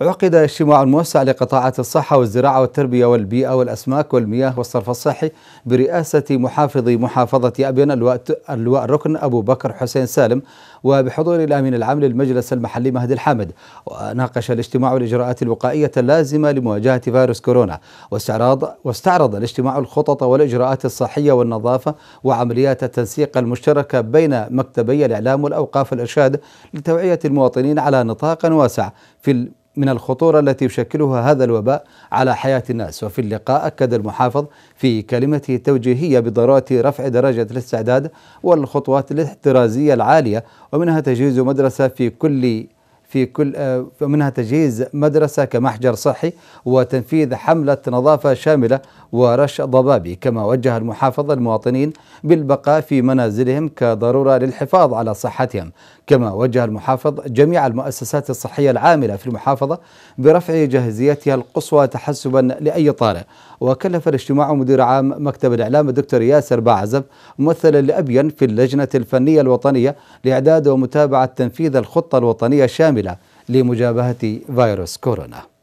عقد اجتماع موسع لقطاعات الصحة والزراعة والتربية والبيئة والأسماك والمياه والصرف الصحي برئاسة محافظ محافظة أبين اللواء الركن أبو بكر حسين سالم وبحضور الأمين العام للمجلس المحلي مهدي الحامد وناقش الاجتماع الإجراءات الوقائية اللازمة لمواجهة فيروس كورونا واستعرض واستعرض الاجتماع الخطط والإجراءات الصحية والنظافة وعمليات التنسيق المشتركة بين مكتبي الإعلام والأوقاف الإرشاد لتوعية المواطنين على نطاق واسع في من الخطورة التي يشكلها هذا الوباء على حياة الناس وفي اللقاء أكد المحافظ في كلمته التوجيهية بضرورة رفع درجة الاستعداد والخطوات الاحترازية العالية ومنها تجهيز مدرسة في كل في كل آه، منها تجهيز مدرسة كمحجر صحي وتنفيذ حملة نظافة شاملة ورش ضبابي كما وجه المحافظ المواطنين بالبقاء في منازلهم كضرورة للحفاظ على صحتهم كما وجه المحافظ جميع المؤسسات الصحية العاملة في المحافظة برفع جاهزيتها القصوى تحسبا لأي طارئ وكلف الاجتماع مدير عام مكتب الإعلام الدكتور ياسر باعزب ممثلا لأبين في اللجنة الفنية الوطنية لإعداد ومتابعة تنفيذ الخطة الوطنية الشاملة كاملة لمجابهة فيروس كورونا